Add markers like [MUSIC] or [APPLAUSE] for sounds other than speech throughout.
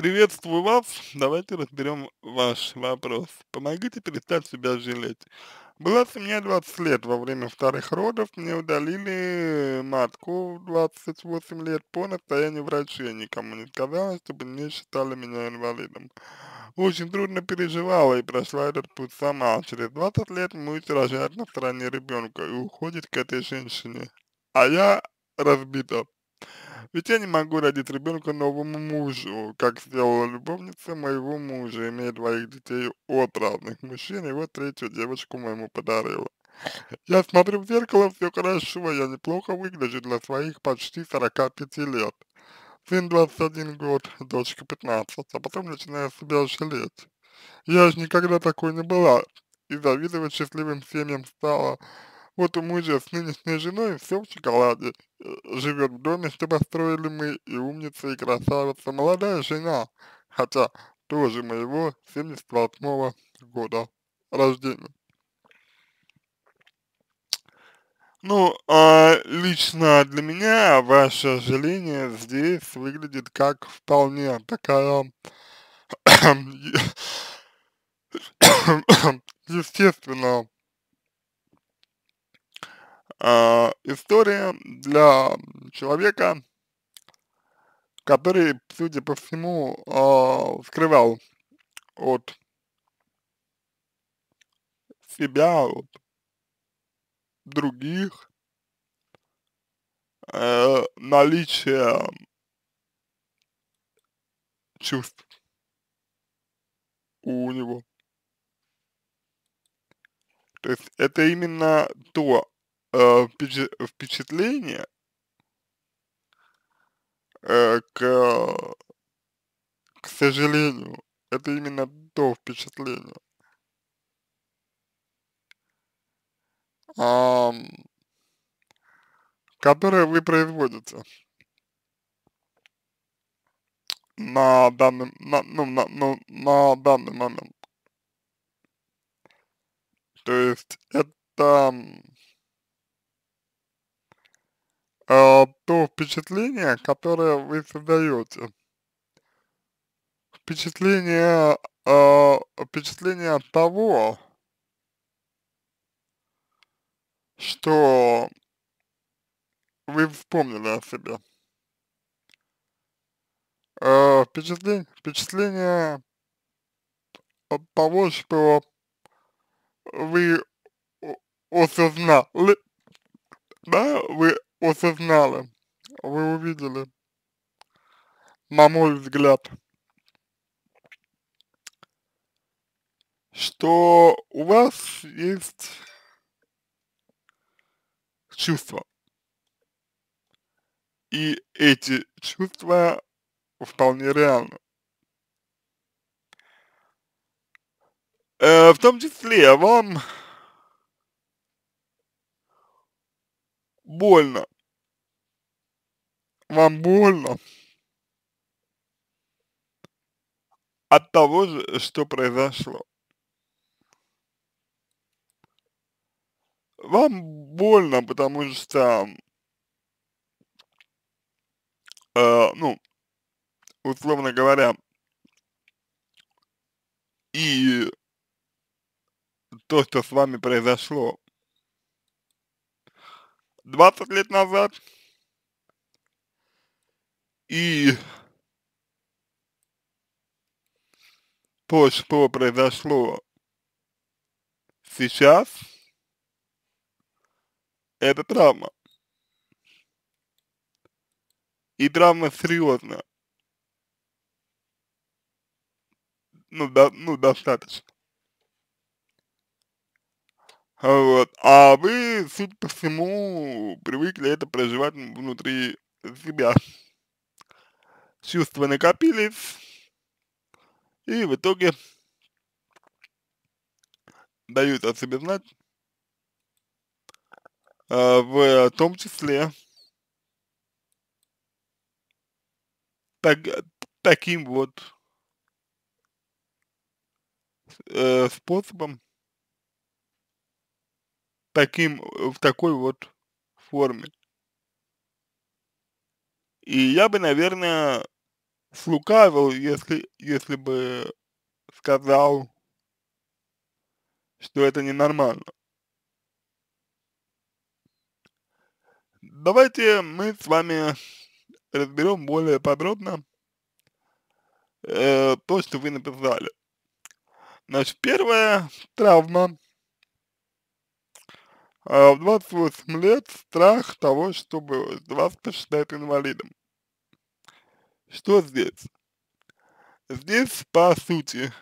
Приветствую вас. Давайте разберем ваш вопрос. Помогите перестать себя жалеть. Была семья 20 лет. Во время вторых родов мне удалили матку 28 лет по настоянию врачей. Никому не сказала, чтобы не считали меня инвалидом. Очень трудно переживала и прошла этот путь сама. Через 20 лет муж рожает на стороне ребенка и уходит к этой женщине. А я разбита. Ведь я не могу родить ребенка новому мужу, как сделала любовница моего мужа, имея двоих детей от разных мужчин, и вот третью девочку моему подарила. Я смотрю в зеркало, все хорошо, я неплохо выгляжу для своих почти 45 лет. Сын 21 год, дочка 15, а потом начинаю себя жалеть. Я же никогда такой не была, и завидовать счастливым семьям стала вот у мужа с нынешней женой все в шоколаде. Э, Живет в доме, что построили мы, и умница, и красавица, молодая жена. Хотя тоже моего 78 года рождения. Ну, а лично для меня ваше жаление здесь выглядит как вполне такая [COUGHS] [COUGHS] естественно э, история для человека, который, судя по всему, э, скрывал от себя, от других э, наличие чувств у него. То есть это именно то, э, впечатление э, к, к сожалению, это именно то впечатление. которое вы производите на данный, на, ну, на, ну, на данный момент. То есть это э, то впечатление, которое вы создаете. Впечатление, э, впечатление того, что вы вспомнили о себе. Э, впечатление, впечатление того, что вы осознали, да, вы осознали, вы увидели, на мой взгляд, что у вас есть чувства. И эти чувства вполне реальны. Э, в том числе вам больно. Вам больно от того же, что произошло. Вам больно, потому что, э, ну, условно говоря, и то, что с вами произошло, 20 лет назад. И то, что произошло сейчас, это травма. И травма серьезная. Ну, да, ну достаточно. Вот. А вы, судя по всему, привыкли это проживать внутри себя. Чувства накопились, и в итоге дают о себе знать, а в том числе так, таким вот э, способом таким, э, в такой вот форме. И я бы, наверное, слукавил, если, если бы сказал, что это ненормально. Давайте мы с вами разберем более подробно э, то, что вы написали. Значит, первая травма а в 28 лет страх того, чтобы вас посчитают инвалидом. Что здесь? Здесь, по сути,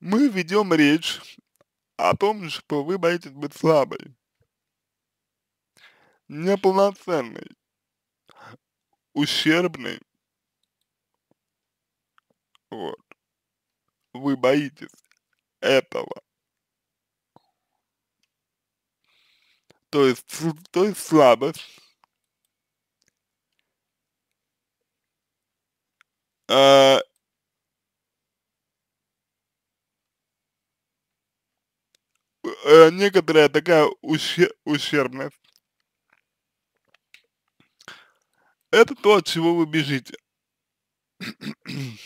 мы ведем речь о том, что вы боитесь быть слабой, неполноценной, ущербной. Вот. Вы боитесь этого. то есть, то есть слабость, а, э, некоторая такая ущер ущербность. Это то, от чего вы бежите. [CLEARS THROAT]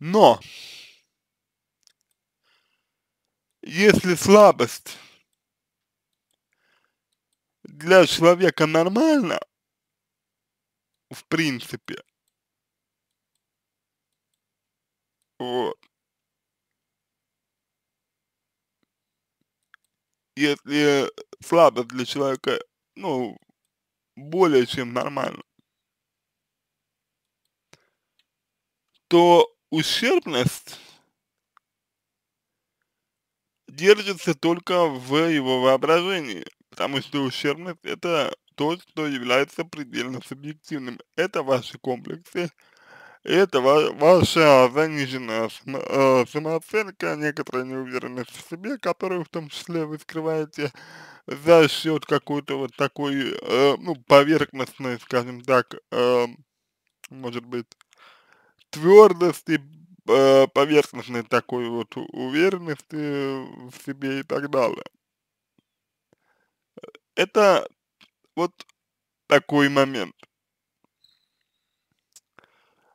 Но если слабость для человека нормально, в принципе, вот, если слабость для человека, ну, более чем нормально, то ущербность держится только в его воображении, потому что ущербность – это то, что является предельно субъективным. Это ваши комплексы, это ва ваша заниженная само э, самооценка, некоторая неуверенность в себе, которую в том числе вы скрываете за счет какой-то вот такой, э, ну, поверхностной, скажем так, э, может быть, твердости, Э, поверхностной такой вот уверенности в себе и так далее. Это вот такой момент.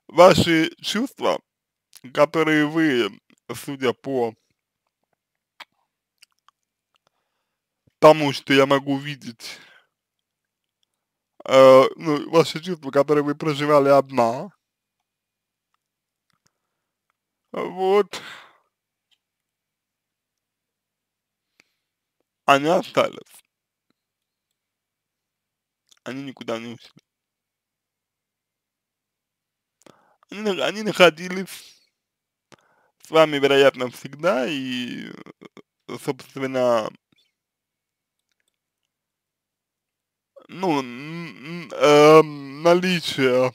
Ваши чувства, которые вы, судя по тому, что я могу видеть, э, ну, ваши чувства, которые вы проживали одна, вот. Они остались. Они никуда не ушли. Они, они находились с вами, вероятно, всегда, и, э, собственно, ну, э, наличие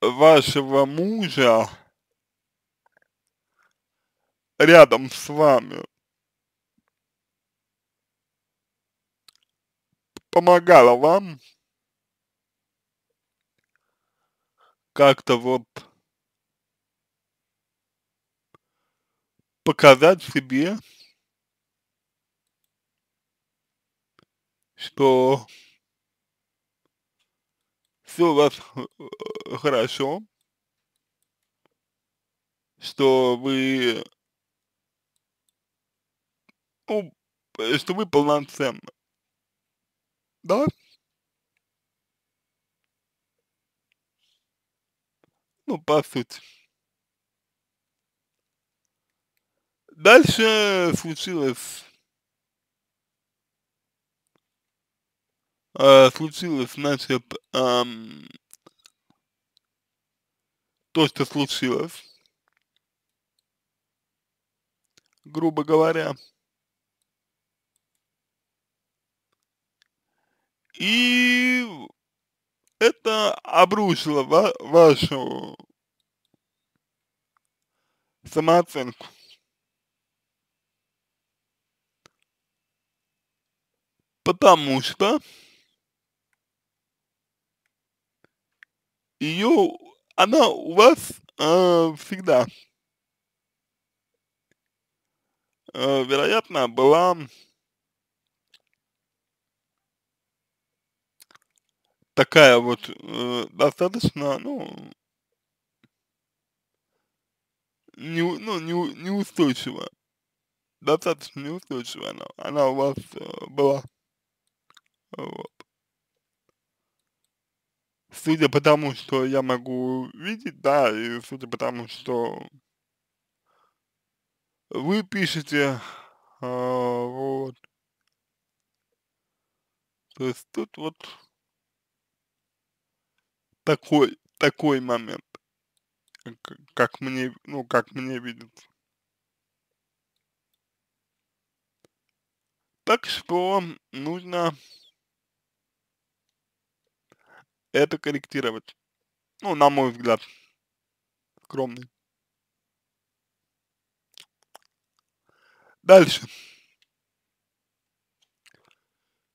вашего мужа рядом с вами помогала вам как-то вот показать себе, что все у вас [LAUGHS] хорошо, что вы, ну, что вы полноценны, да? Ну, по сути. Дальше случилось э, случилось, значит, эм, то, что случилось, грубо говоря. И это обрушило ва вашу самооценку. Потому что ее, она у вас э, всегда, э, вероятно, была такая вот э, достаточно, ну, не, ну, не, неустойчивая. Достаточно неустойчивая она. Она у вас э, была. Вот. Судя по тому, что я могу видеть, да, и судя по тому, что вы пишете, э, вот. То есть тут вот такой, такой момент, как мне, ну, как мне видится. Так что нужно это корректировать. Ну, на мой взгляд, скромный. Дальше.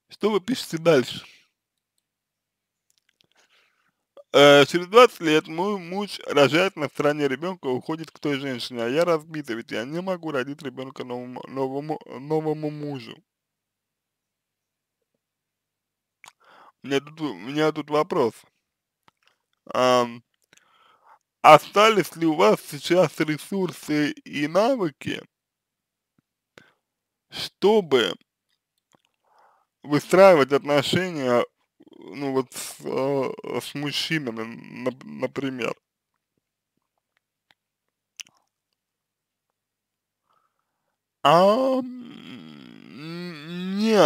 Что вы пишете дальше? Э, через 20 лет мой муж рожает на стороне ребенка и уходит к той женщине, а я разбита, ведь я не могу родить ребенка новому, новому, новому мужу. у меня тут, у меня тут вопрос. А, остались ли у вас сейчас ресурсы и навыки, чтобы выстраивать отношения, ну вот с, э, с мужчинами, например? А не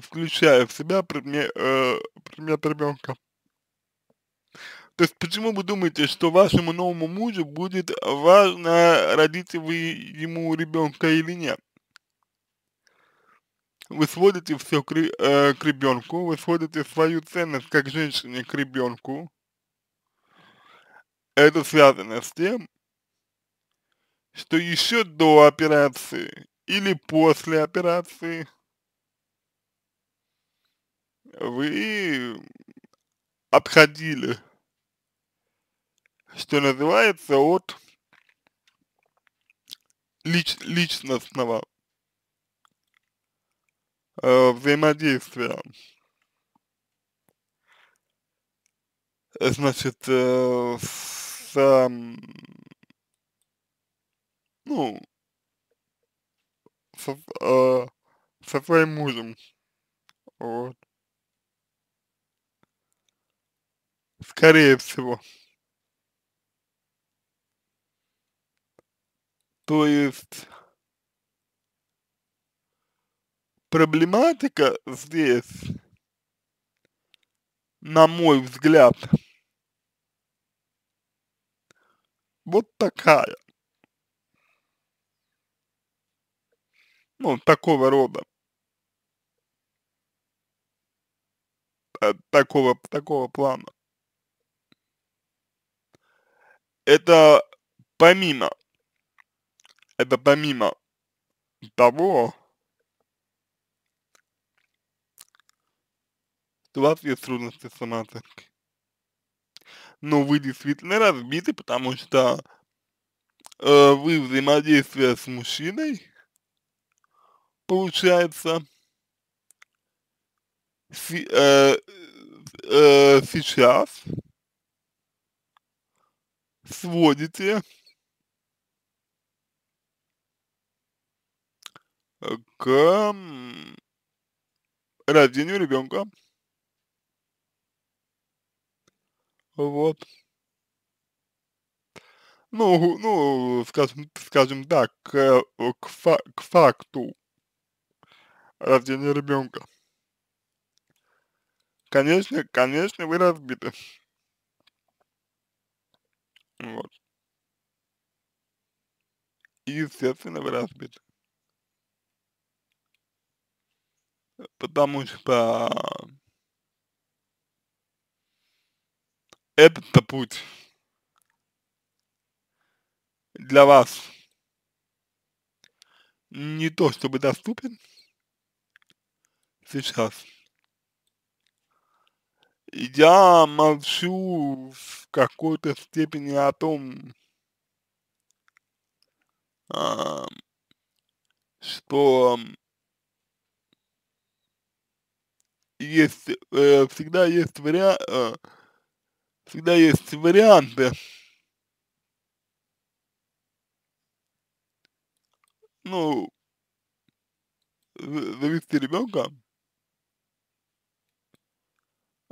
включая в себя предмет, э, предмет ребенка. То есть почему вы думаете, что вашему новому мужу будет важно, родите вы ему ребенка или нет? Вы сводите все к, э, к ребенку, вы сводите свою ценность как женщине к ребенку. Это связано с тем, что еще до операции или после операции – вы отходили, что называется, от лич личностного э, взаимодействия. Значит, э, с, э, ну, со, э, со своим мужем. Вот. Скорее всего. То есть проблематика здесь, на мой взгляд, вот такая. Ну, такого рода. Э, такого, такого плана. это помимо, это помимо того, что у вас есть трудности с самооценкой. Но ну, вы действительно разбиты, потому что э, вы взаимодействие с мужчиной, получается, си, э, э, сейчас, сводите к рождению ребенка. Вот. Ну, ну, скажем, скажем так, к, к, фа к факту рождения ребенка. Конечно, конечно, вы разбиты. Вот. И, естественно, вы разбиты. Потому что этот-то путь для вас не то чтобы доступен сейчас я молчу в какой-то степени о том, а, что есть, э, всегда есть вариант, э, всегда есть варианты, ну, завести ребенка,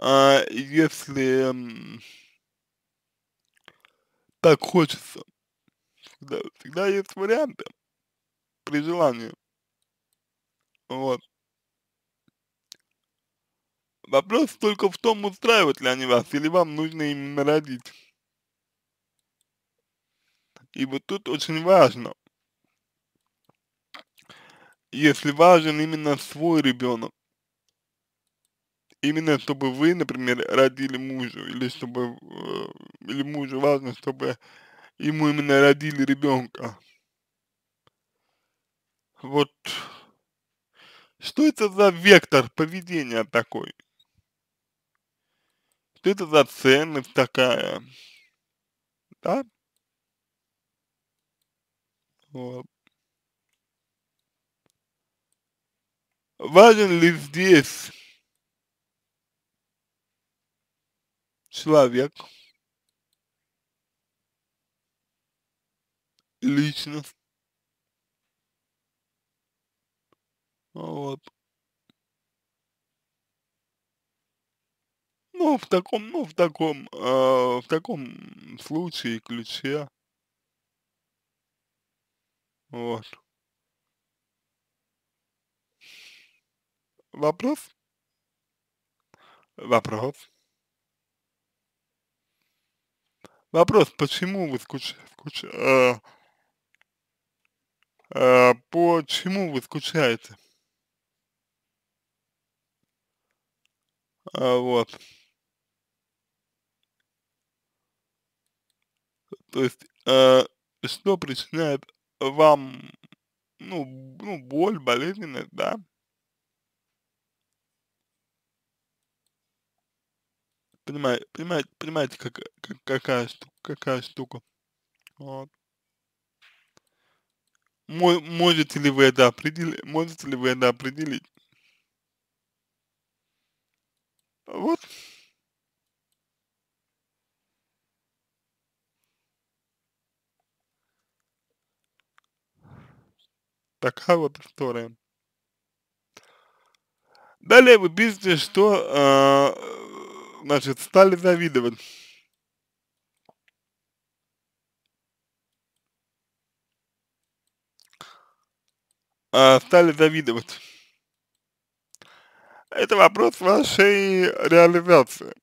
а, если так хочется, всегда, всегда есть варианты при желании. Вот. Вопрос только в том, устраивают ли они вас, или вам нужно именно родить. И вот тут очень важно, если важен именно свой ребенок, именно чтобы вы, например, родили мужу, или чтобы, э, или мужу важно, чтобы ему именно родили ребенка. Вот что это за вектор поведения такой? Что это за ценность такая? Да? Вот. Важен ли здесь человек лично. Ну вот. Ну, в таком, ну, в таком, э, в таком случае, ключе. Вот. Вопрос? Вопрос. Вопрос, почему вы скучаете? скуч... Э, э, почему вы скучаете? Э, вот. То есть, э, что причиняет вам, ну, ну, боль, болезненность, да? Понимаете, понимаете, понимаете как, как, какая, штука, какая штука. Вот. можете ли вы это определить? Можете ли вы это определить? Вот. Такая вот история. Далее вы пишете, что а, Значит, стали завидовать, А, Сталин Давидовин. Это вопрос вашей реализации.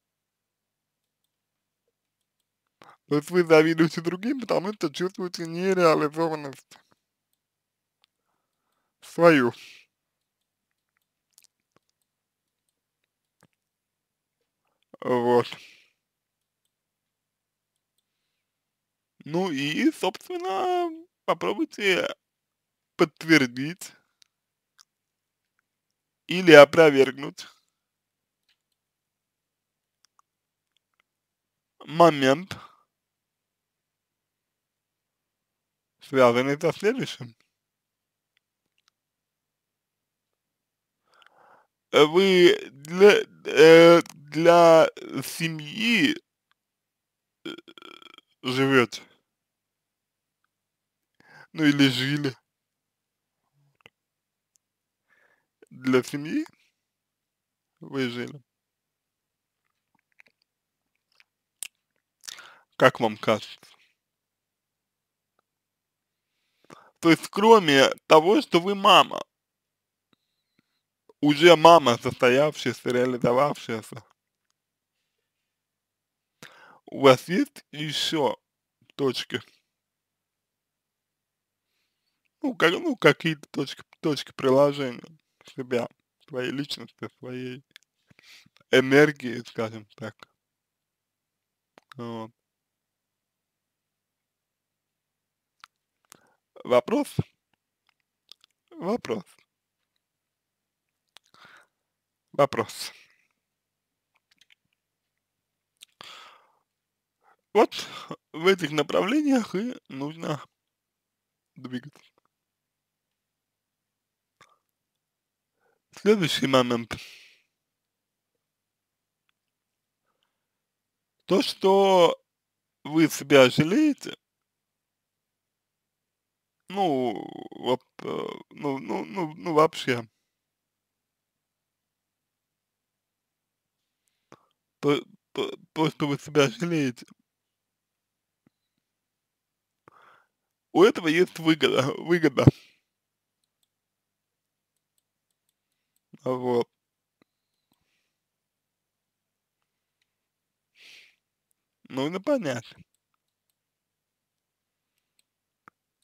То есть вы завидуете другим, потому что чувствуете нереализованность свою. Вот. Ну и, собственно, попробуйте подтвердить или опровергнуть момент, связанный со следующим. вы для, э, для семьи э, живете. Ну или жили. Для семьи вы жили. Как вам кажется? То есть, кроме того, что вы мама, уже мама состоявшаяся, реализовавшаяся. У вас есть еще точки? Ну, как, ну какие-то точки, точки приложения себя, своей личности, своей энергии, скажем так. Вот. Вопрос? Вопрос вопрос. Вот в этих направлениях и нужно двигаться. Следующий момент. То, что вы себя жалеете, ну, вот, э, ну, ну, ну, ну, вообще, по, по, просто вы себя жалеете. У этого есть выгода, выгода. Вот. Нужно понять,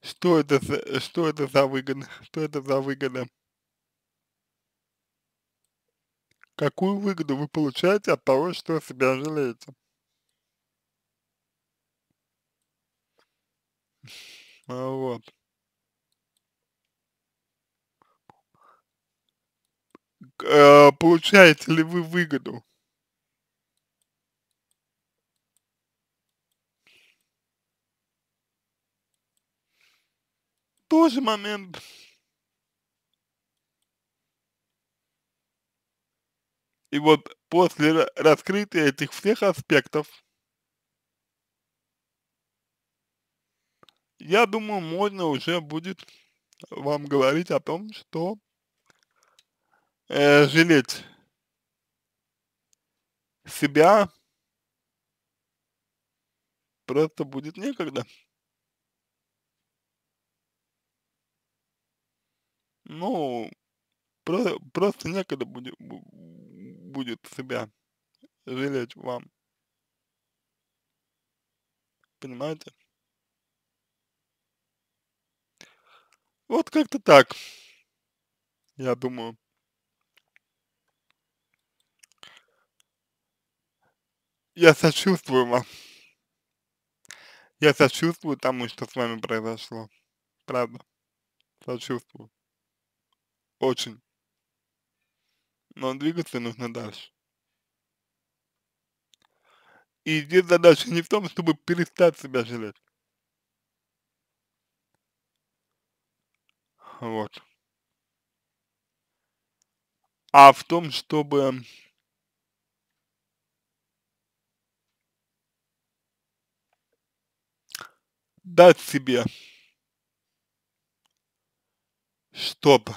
что это за, что это за выгода, что это за выгода. Какую выгоду вы получаете от того, что себя жалеете? А, вот. Э, получаете ли вы выгоду? Тоже момент И вот после раскрытия этих всех аспектов, я думаю, можно уже будет вам говорить о том, что э, жалеть себя просто будет некогда. Ну, про просто некогда будет, будет себя жалеть вам. Понимаете? Вот как-то так, я думаю. Я сочувствую вам. Я сочувствую тому, что с вами произошло. Правда. Сочувствую. Очень но двигаться нужно дальше. И здесь задача не в том, чтобы перестать себя жалеть. Вот. А в том, чтобы дать себе, чтобы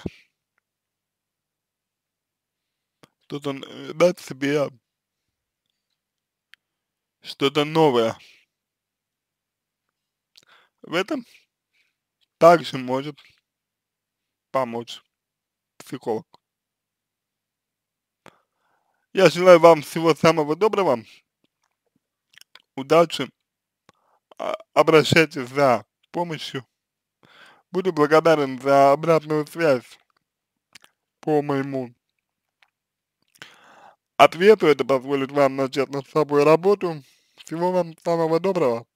что-то э, дать себе что-то новое. В этом также может помочь психолог. Я желаю вам всего самого доброго, удачи, а, обращайтесь за помощью. Буду благодарен за обратную связь по моему ответу. Это позволит вам начать над собой работу. Всего вам самого доброго.